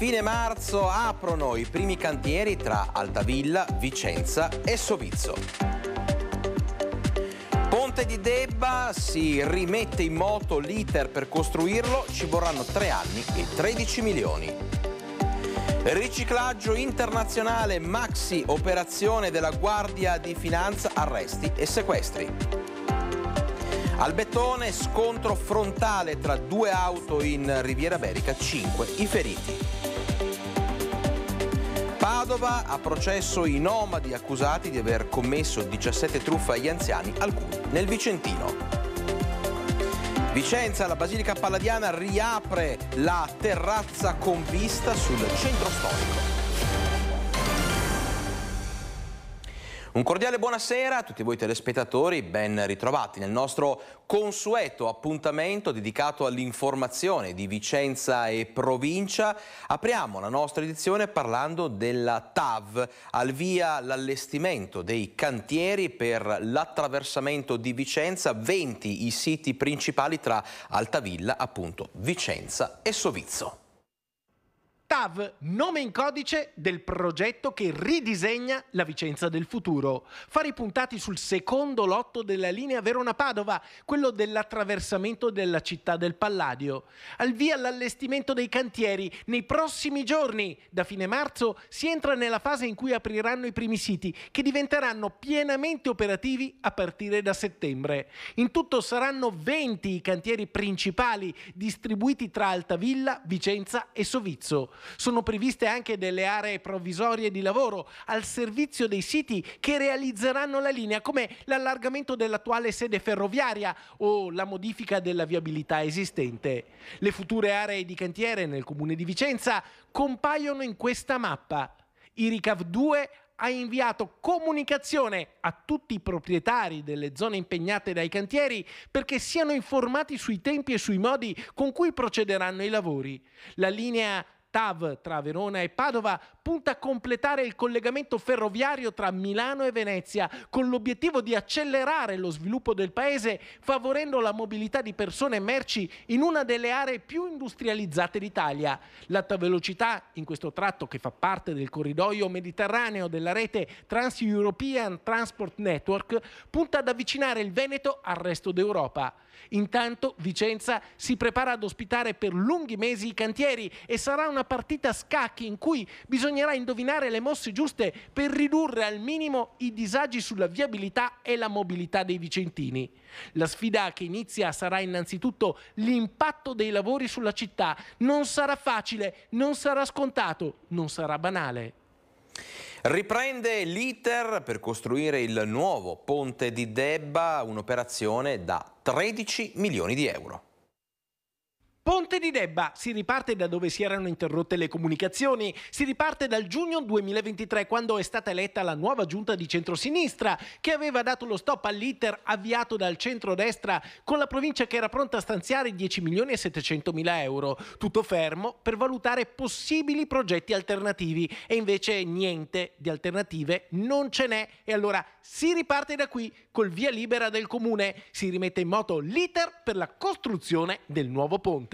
fine marzo aprono i primi cantieri tra Altavilla, Vicenza e Sovizzo. Ponte di Debba si rimette in moto l'iter per costruirlo, ci vorranno 3 anni e 13 milioni. Riciclaggio internazionale, maxi operazione della Guardia di Finanza, arresti e sequestri. Al Bettone scontro frontale tra due auto in Riviera Berica, 5 i feriti. Padova ha processo i nomadi accusati di aver commesso 17 truffe agli anziani, alcuni nel Vicentino. Vicenza, la Basilica Palladiana riapre la terrazza con vista sul centro storico. Un cordiale buonasera a tutti voi telespettatori, ben ritrovati nel nostro consueto appuntamento dedicato all'informazione di Vicenza e provincia. Apriamo la nostra edizione parlando della TAV, al via l'allestimento dei cantieri per l'attraversamento di Vicenza, 20 i siti principali tra Altavilla, appunto Vicenza e Sovizzo. TAV, nome in codice del progetto che ridisegna la Vicenza del futuro. Fare i puntati sul secondo lotto della linea Verona-Padova, quello dell'attraversamento della città del Palladio. Al via l'allestimento dei cantieri nei prossimi giorni. Da fine marzo si entra nella fase in cui apriranno i primi siti, che diventeranno pienamente operativi a partire da settembre. In tutto saranno 20 i cantieri principali distribuiti tra Altavilla, Vicenza e Sovizzo. Sono previste anche delle aree provvisorie di lavoro al servizio dei siti che realizzeranno la linea, come l'allargamento dell'attuale sede ferroviaria o la modifica della viabilità esistente. Le future aree di cantiere nel comune di Vicenza compaiono in questa mappa. I RICAV 2 ha inviato comunicazione a tutti i proprietari delle zone impegnate dai cantieri perché siano informati sui tempi e sui modi con cui procederanno i lavori. La linea TAV tra Verona e Padova punta a completare il collegamento ferroviario tra Milano e Venezia, con l'obiettivo di accelerare lo sviluppo del paese, favorendo la mobilità di persone e merci in una delle aree più industrializzate d'Italia. L'alta velocità in questo tratto, che fa parte del corridoio mediterraneo della rete Trans-European Transport Network, punta ad avvicinare il Veneto al resto d'Europa. Intanto Vicenza si prepara ad ospitare per lunghi mesi i cantieri e sarà una partita a scacchi in cui bisogna bisognerà indovinare le mosse giuste per ridurre al minimo i disagi sulla viabilità e la mobilità dei vicentini. La sfida che inizia sarà innanzitutto l'impatto dei lavori sulla città. Non sarà facile, non sarà scontato, non sarà banale. Riprende l'iter per costruire il nuovo ponte di Debba, un'operazione da 13 milioni di euro. Ponte di Debba, si riparte da dove si erano interrotte le comunicazioni, si riparte dal giugno 2023 quando è stata eletta la nuova giunta di centrosinistra che aveva dato lo stop all'iter avviato dal centrodestra con la provincia che era pronta a stanziare 10 milioni e 700 mila euro, tutto fermo per valutare possibili progetti alternativi e invece niente di alternative non ce n'è e allora si riparte da qui col via libera del comune, si rimette in moto l'iter per la costruzione del nuovo ponte.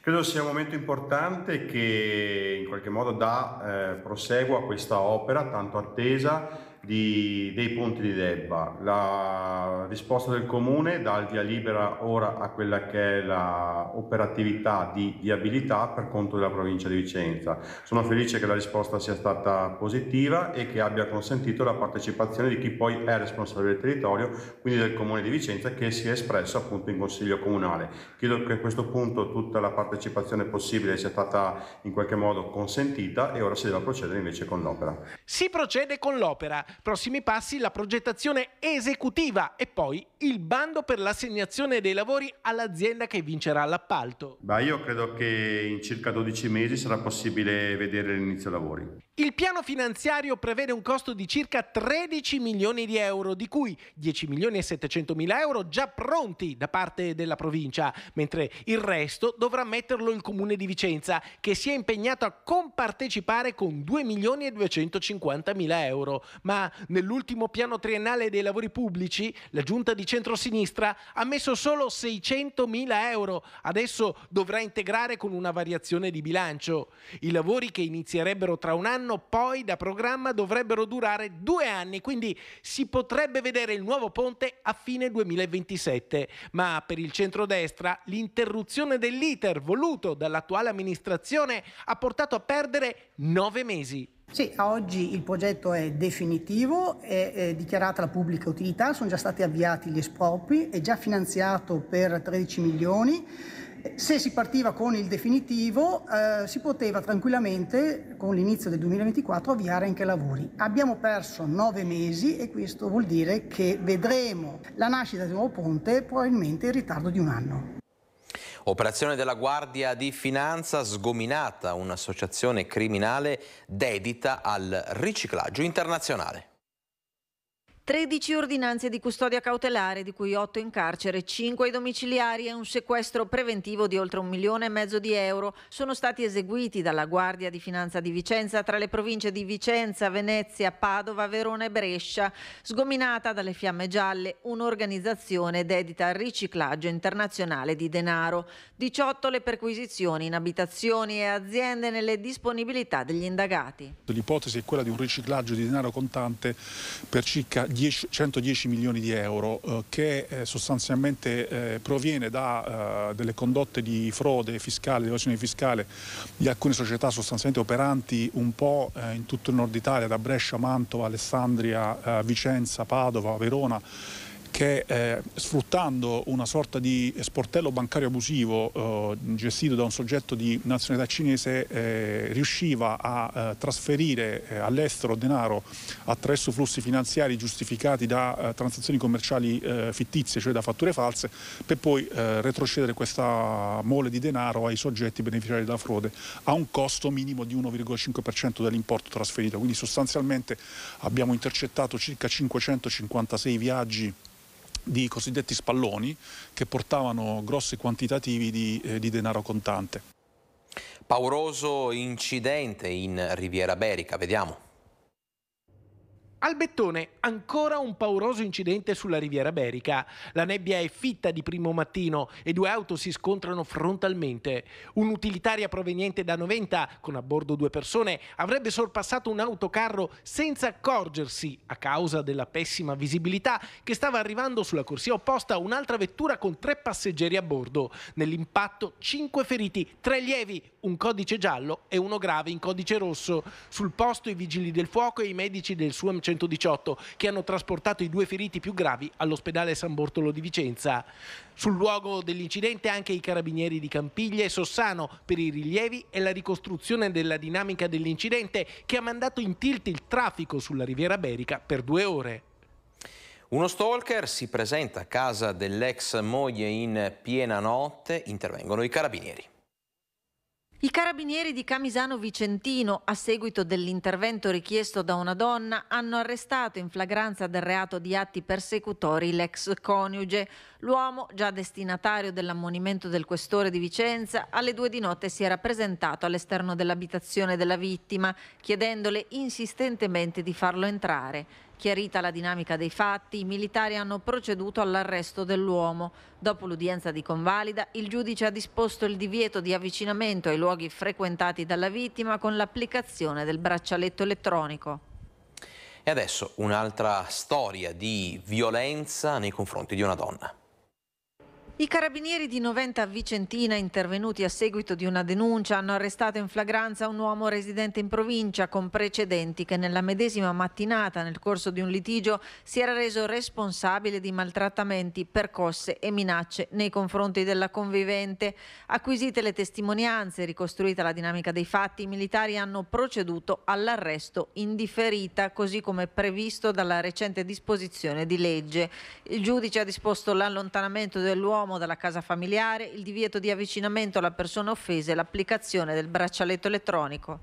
Credo sia un momento importante che in qualche modo dà eh, proseguo a questa opera tanto attesa di, dei ponti di Debba. La risposta del comune dà il via libera ora a quella che è l'operatività di viabilità per conto della provincia di Vicenza. Sono felice che la risposta sia stata positiva e che abbia consentito la partecipazione di chi poi è responsabile del territorio, quindi del comune di Vicenza che si è espresso appunto in consiglio comunale. Chiedo che a questo punto tutta la partecipazione possibile sia stata in qualche modo consentita e ora si deve procedere invece con l'opera. Si procede con l'opera prossimi passi la progettazione esecutiva e poi il bando per l'assegnazione dei lavori all'azienda che vincerà l'appalto. Beh, io credo che in circa 12 mesi sarà possibile vedere l'inizio lavori. Il piano finanziario prevede un costo di circa 13 milioni di euro, di cui 10 milioni e 700 mila euro già pronti da parte della provincia, mentre il resto dovrà metterlo il comune di Vicenza, che si è impegnato a compartecipare con 2 milioni e 250 mila euro. Ma nell'ultimo piano triennale dei lavori pubblici la giunta di centrosinistra ha messo solo 600 mila euro, adesso dovrà integrare con una variazione di bilancio. I lavori che inizierebbero tra un anno poi da programma dovrebbero durare due anni, quindi si potrebbe vedere il nuovo ponte a fine 2027, ma per il centrodestra l'interruzione dell'iter voluto dall'attuale amministrazione ha portato a perdere nove mesi. Sì, oggi il progetto è definitivo, è, è, dichiarata la pubblica utilità, sono già stati avviati gli espropri, è già finanziato per 13 milioni. Se si partiva con il definitivo eh, si poteva tranquillamente con l'inizio del 2024 avviare anche lavori. Abbiamo perso nove mesi e questo vuol dire che vedremo la nascita del nuovo ponte probabilmente in ritardo di un anno. Operazione della Guardia di Finanza sgominata un'associazione criminale dedita al riciclaggio internazionale. 13 ordinanze di custodia cautelare, di cui 8 in carcere, 5 ai domiciliari e un sequestro preventivo di oltre un milione e mezzo di euro sono stati eseguiti dalla Guardia di Finanza di Vicenza tra le province di Vicenza, Venezia, Padova, Verona e Brescia, sgominata dalle fiamme gialle un'organizzazione dedita al riciclaggio internazionale di denaro. 18 le perquisizioni in abitazioni e aziende nelle disponibilità degli indagati. L'ipotesi è quella di un riciclaggio di denaro contante per circa 10, 110 milioni di euro eh, che eh, sostanzialmente eh, proviene da eh, delle condotte di frode fiscale, di evasione fiscale di alcune società sostanzialmente operanti un po' eh, in tutto il nord Italia, da Brescia, Mantova, Alessandria, Vicenza, Padova, Verona che eh, sfruttando una sorta di sportello bancario abusivo eh, gestito da un soggetto di nazionalità cinese eh, riusciva a eh, trasferire eh, all'estero denaro attraverso flussi finanziari giustificati da eh, transazioni commerciali fittizie, cioè da fatture false, per poi retrocedere questa mole di denaro ai soggetti beneficiari della frode a un costo minimo di 1,5% dell'importo trasferito. Quindi sostanzialmente abbiamo intercettato circa 556 viaggi di cosiddetti spalloni che portavano grossi quantitativi di, eh, di denaro contante. Pauroso incidente in Riviera Berica, vediamo. Albettone, ancora un pauroso incidente sulla riviera berica. La nebbia è fitta di primo mattino e due auto si scontrano frontalmente. Un'utilitaria proveniente da Noventa, con a bordo due persone, avrebbe sorpassato un autocarro senza accorgersi, a causa della pessima visibilità, che stava arrivando sulla corsia opposta un'altra vettura con tre passeggeri a bordo. Nell'impatto, cinque feriti, tre lievi, un codice giallo e uno grave in codice rosso. Sul posto i vigili del fuoco e i medici del SUAM 118 che hanno trasportato i due feriti più gravi all'ospedale San Bortolo di Vicenza. Sul luogo dell'incidente anche i carabinieri di Campiglia e Sossano per i rilievi e la ricostruzione della dinamica dell'incidente che ha mandato in tilt il traffico sulla Riviera Berica per due ore. Uno stalker si presenta a casa dell'ex moglie in piena notte, intervengono i carabinieri. I carabinieri di Camisano Vicentino, a seguito dell'intervento richiesto da una donna, hanno arrestato in flagranza del reato di atti persecutori l'ex coniuge. L'uomo, già destinatario dell'ammonimento del questore di Vicenza, alle due di notte si era presentato all'esterno dell'abitazione della vittima, chiedendole insistentemente di farlo entrare. Chiarita la dinamica dei fatti, i militari hanno proceduto all'arresto dell'uomo. Dopo l'udienza di convalida, il giudice ha disposto il divieto di avvicinamento ai luoghi frequentati dalla vittima con l'applicazione del braccialetto elettronico. E adesso un'altra storia di violenza nei confronti di una donna. I carabinieri di Noventa Vicentina, intervenuti a seguito di una denuncia, hanno arrestato in flagranza un uomo residente in provincia con precedenti che nella medesima mattinata, nel corso di un litigio, si era reso responsabile di maltrattamenti, percosse e minacce nei confronti della convivente. Acquisite le testimonianze e ricostruita la dinamica dei fatti, i militari hanno proceduto all'arresto indifferita, così come previsto dalla recente disposizione di legge. Il giudice ha disposto l'allontanamento dell'uomo comoda la casa familiare, il divieto di avvicinamento alla persona offesa e l'applicazione del braccialetto elettronico.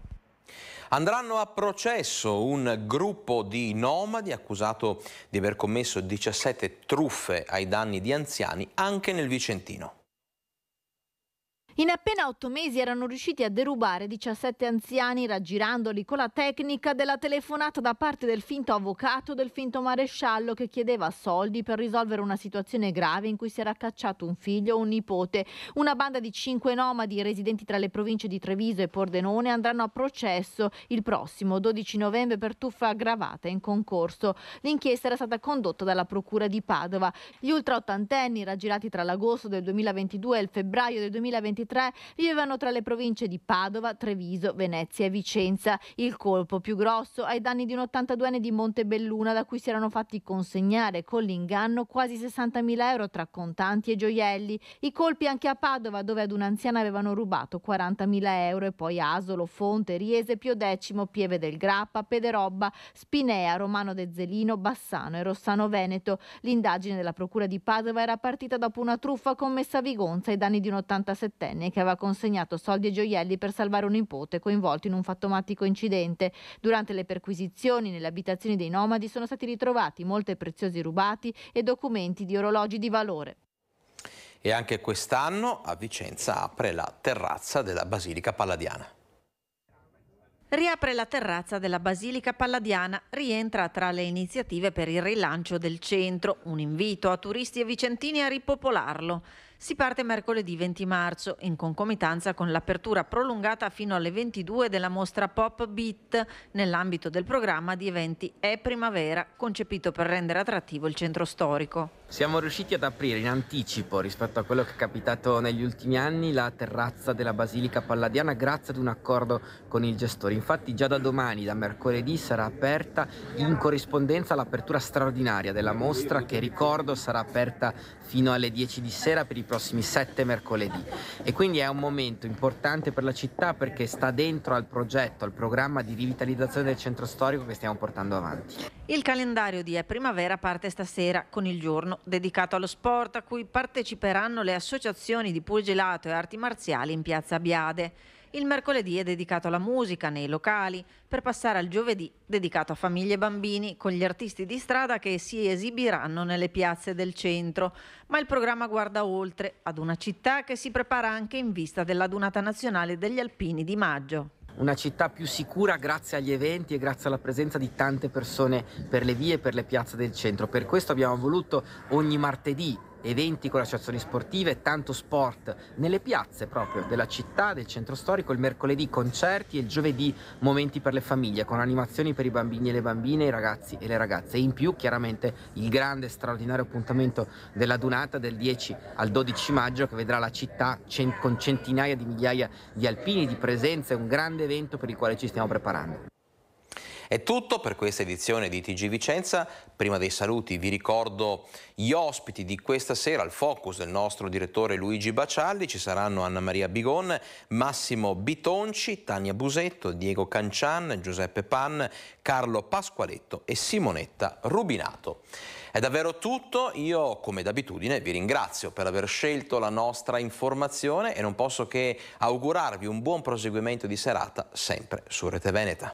Andranno a processo un gruppo di nomadi accusato di aver commesso 17 truffe ai danni di anziani anche nel Vicentino. In appena otto mesi erano riusciti a derubare 17 anziani raggirandoli con la tecnica della telefonata da parte del finto avvocato del finto maresciallo che chiedeva soldi per risolvere una situazione grave in cui si era cacciato un figlio o un nipote. Una banda di cinque nomadi residenti tra le province di Treviso e Pordenone andranno a processo il prossimo 12 novembre per tuffa aggravata in concorso. L'inchiesta era stata condotta dalla procura di Padova. Gli ultra ottantenni raggirati tra l'agosto del 2022 e il febbraio del 2023 23 vivevano tra le province di Padova, Treviso, Venezia e Vicenza. Il colpo più grosso ai danni di un 82enne di Montebelluna da cui si erano fatti consegnare con l'inganno quasi 60.000 euro tra contanti e gioielli. I colpi anche a Padova dove ad un'anziana avevano rubato 40.000 euro e poi Asolo, Fonte, Riese, Pio X, Pieve del Grappa, Pederobba, Spinea, Romano De Zelino, Bassano e Rossano Veneto. L'indagine della Procura di Padova era partita dopo una truffa commessa a Vigonza ai danni di un 87enne diciannovenne che aveva consegnato soldi e gioielli per salvare un nipote coinvolto in un fattomatico incidente. Durante le perquisizioni nelle abitazioni dei nomadi sono stati ritrovati molti preziosi rubati e documenti di orologi di valore. E anche quest'anno a Vicenza apre la terrazza della Basilica Palladiana. Riapre la terrazza della Basilica Palladiana, rientra tra le iniziative per il rilancio del centro, un invito a turisti e vicentini a ripopolarlo. Si parte mercoledì 20 marzo in concomitanza con l'apertura prolungata fino alle 22 della mostra Pop Beat nell'ambito del programma di eventi E Primavera concepito per rendere attrattivo il centro storico. Siamo riusciti ad aprire in anticipo rispetto a quello che è capitato negli ultimi anni la terrazza della Basilica Palladiana grazie ad un accordo con il gestore. Infatti già da domani, da mercoledì, sarà aperta in corrispondenza all'apertura straordinaria della mostra che ricordo sarà aperta fino alle 10 di sera per i prossimi prossimi sette mercoledì e quindi è un momento importante per la città perché sta dentro al progetto, al programma di rivitalizzazione del centro storico che stiamo portando avanti. Il calendario di È Primavera parte stasera con il giorno dedicato allo sport a cui parteciperanno le associazioni di pugilato e arti marziali in piazza Biade. Il mercoledì è dedicato alla musica nei locali, per passare al giovedì dedicato a famiglie e bambini, con gli artisti di strada che si esibiranno nelle piazze del centro. Ma il programma guarda oltre, ad una città che si prepara anche in vista dell'adunata nazionale degli alpini di maggio una città più sicura grazie agli eventi e grazie alla presenza di tante persone per le vie e per le piazze del centro. Per questo abbiamo voluto ogni martedì eventi con associazioni sportive, tanto sport nelle piazze proprio della città, del centro storico, il mercoledì concerti e il giovedì momenti per le famiglie con animazioni per i bambini e le bambine, i ragazzi e le ragazze e in più chiaramente il grande straordinario appuntamento della Dunata del 10 al 12 maggio che vedrà la città con centinaia di migliaia di alpini, di presenze, un grande evento per il quale ci stiamo preparando. È tutto per questa edizione di TG Vicenza. Prima dei saluti vi ricordo gli ospiti di questa sera al focus del nostro direttore Luigi Bacialli. Ci saranno Anna Maria Bigon, Massimo Bitonci, Tania Busetto, Diego Cancian, Giuseppe Pan, Carlo Pasqualetto e Simonetta Rubinato. È davvero tutto, io come d'abitudine vi ringrazio per aver scelto la nostra informazione e non posso che augurarvi un buon proseguimento di serata sempre su Rete Veneta.